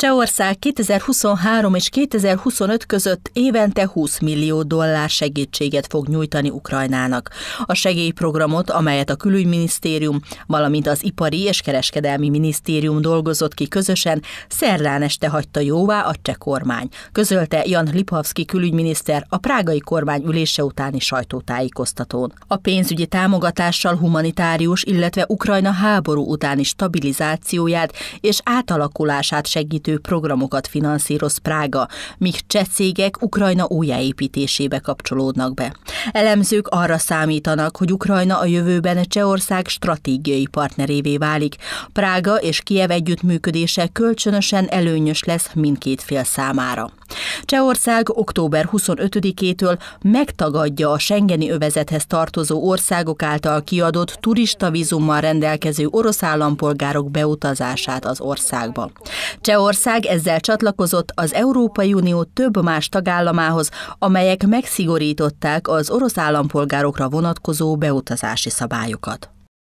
Csehország 2023 és 2025 között évente 20 millió dollár segítséget fog nyújtani Ukrajnának. A segélyprogramot, amelyet a külügyminisztérium, valamint az ipari és kereskedelmi minisztérium dolgozott ki közösen, szerdán este hagyta jóvá a cseh kormány, közölte Jan Lipavski külügyminiszter a prágai kormány ülése utáni sajtótájékoztatón. A pénzügyi támogatással humanitárius, illetve Ukrajna háború utáni stabilizációját és átalakulását segítő segítő programokat finanszíroz Prága, míg cseh cégek Ukrajna újjáépítésébe kapcsolódnak be. Elemzők arra számítanak, hogy Ukrajna a jövőben Csehország stratégiai partnerévé válik. Prága és Kiev együttműködése kölcsönösen előnyös lesz mindkét fél számára. Csehország október 25-től megtagadja a Schengeni övezethez tartozó országok által kiadott turista vízummal rendelkező orosz állampolgárok beutazását az országba. Csehország ezzel csatlakozott az Európai Unió több más tagállamához, amelyek megszigorították az orosz állampolgárokra vonatkozó beutazási szabályokat.